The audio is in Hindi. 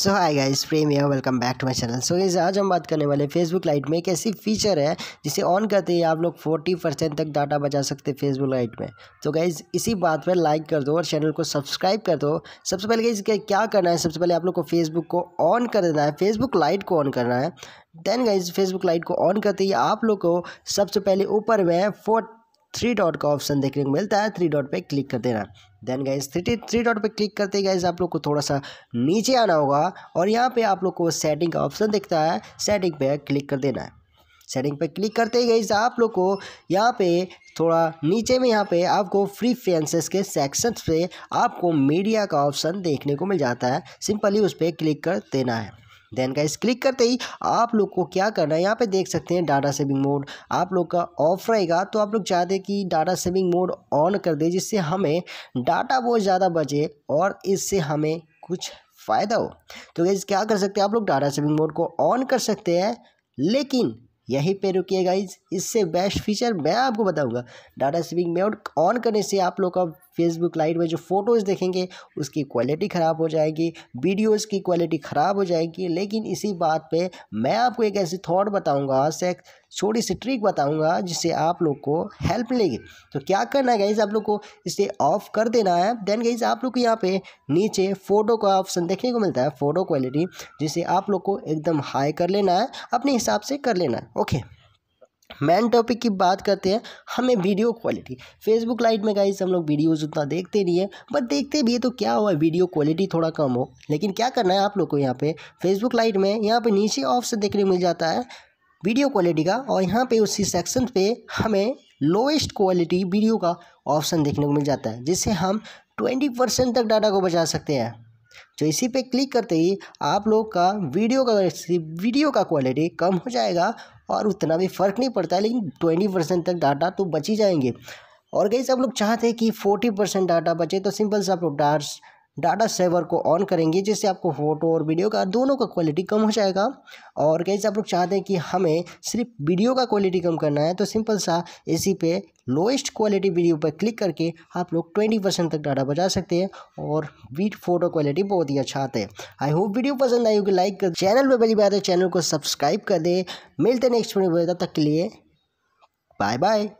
सो हाय गाइस प्रेम या welcome back to my channel so guys आज हम बात करने वाले फेसबुक लाइट में एक ऐसी फीचर है जिसे ऑन करते ही आप लोग 40 परसेंट तक डाटा बचा सकते हैं फेसबुक लाइट में तो गाइस इसी बात पर लाइक कर दो और चैनल को सब्सक्राइब कर दो सबसे पहले गाइस क्या करना है सबसे पहले आप लोग को फेसबुक को ऑन कर देना है फेसबुक लाइट को ऑन करना है देन गाइज फेसबुक लाइट को ऑन करते ही आप लोग को सबसे पहले ऊपर में फोर थ्री डॉट का ऑप्शन देखने को मिलता है थ्री डॉट पे क्लिक कर देना then guys three three dot पे क्लिक करते ही गाइज आप लोग को थोड़ा सा नीचे आना होगा और यहाँ पे आप लोग को सेटिंग का ऑप्शन दिखता है सेटिंग पे क्लिक कर देना है सेटिंग पे क्लिक करते ही गाइज आप लोग को यहाँ पे थोड़ा नीचे में यहाँ पे आपको फ्री फेंसेस के सेक्शन पे आपको मीडिया का ऑप्शन देखने को मिल जाता है सिंपली उस पर क्लिक कर देना है देन का क्लिक करते ही आप लोग को क्या करना है यहाँ पे देख सकते हैं डाटा सेविंग मोड आप लोग का ऑफ रहेगा तो आप लोग चाहते कि डाटा सेविंग मोड ऑन कर दे जिससे हमें डाटा बहुत ज़्यादा बचे और इससे हमें कुछ फ़ायदा हो तो गाइज़ क्या कर सकते हैं आप लोग डाटा सेविंग मोड को ऑन कर सकते हैं लेकिन यहीं पे रुकिए गाइज इससे बेस्ट फीचर मैं आपको बताऊंगा डाटा सेविंग मोड ऑन करने से आप लोग का फेसबुक लाइट में जो फ़ोटोज़ देखेंगे उसकी क्वालिटी ख़राब हो जाएगी वीडियोज़ की क्वालिटी ख़राब हो जाएगी लेकिन इसी बात पे मैं आपको एक ऐसी थॉट बताऊंगा से छोटी सी ट्रिक बताऊंगा जिससे आप लोग को हेल्प मिलेगी तो क्या करना है गाइज़ आप लोग को इसे ऑफ कर देना है देन गाइज़ आप लोग को यहाँ पे नीचे फ़ोटो का ऑप्शन देखने को मिलता है फ़ोटो क्वालिटी जिसे आप लोग को एकदम हाई कर लेना है अपने हिसाब से कर लेना है ओके मेन टॉपिक की बात करते हैं हमें वीडियो क्वालिटी फेसबुक लाइट में गाइस हम लोग वीडियोज़ उतना देखते नहीं है बट देखते भी है तो क्या हुआ वीडियो क्वालिटी थोड़ा कम हो लेकिन क्या करना है आप लोग को यहाँ पे फेसबुक लाइट में यहाँ पे नीचे ऑप्शन देखने को मिल जाता है वीडियो क्वालिटी का और यहाँ पे उसी सेक्शन पे हमें लोएस्ट क्वालिटी वीडियो का ऑप्शन देखने को मिल जाता है जिससे हम ट्वेंटी परसेंट तक डाटा को बचा सकते हैं जो तो इसी पे क्लिक करते ही आप लोग का वीडियो का वीडियो का क्वालिटी कम हो जाएगा और उतना भी फ़र्क नहीं पड़ता है लेकिन ट्वेंटी परसेंट तक डाटा तो बच ही जाएंगे और से आप लोग चाहते हैं कि फोर्टी परसेंट डाटा बचे तो सिंपल से आप लोग डार्स डाटा सेवर को ऑन करेंगे जिससे आपको फ़ोटो और वीडियो का दोनों का क्वालिटी कम हो जाएगा और कैसे आप लोग चाहते हैं कि हमें सिर्फ वीडियो का क्वालिटी कम करना है तो सिंपल सा इसी पे लोएस्ट क्वालिटी वीडियो पर क्लिक करके आप लोग ट्वेंटी परसेंट तक डाटा बचा सकते हैं और वीट फोटो क्वालिटी बहुत ही अच्छा आते हैं आई होप वीडियो पसंद आई होगी लाइक कर चैनल पर पहली बार तो चैनल को सब्सक्राइब कर दे मिलते नेक्स्ट वीडियो तक के लिए बाय बाय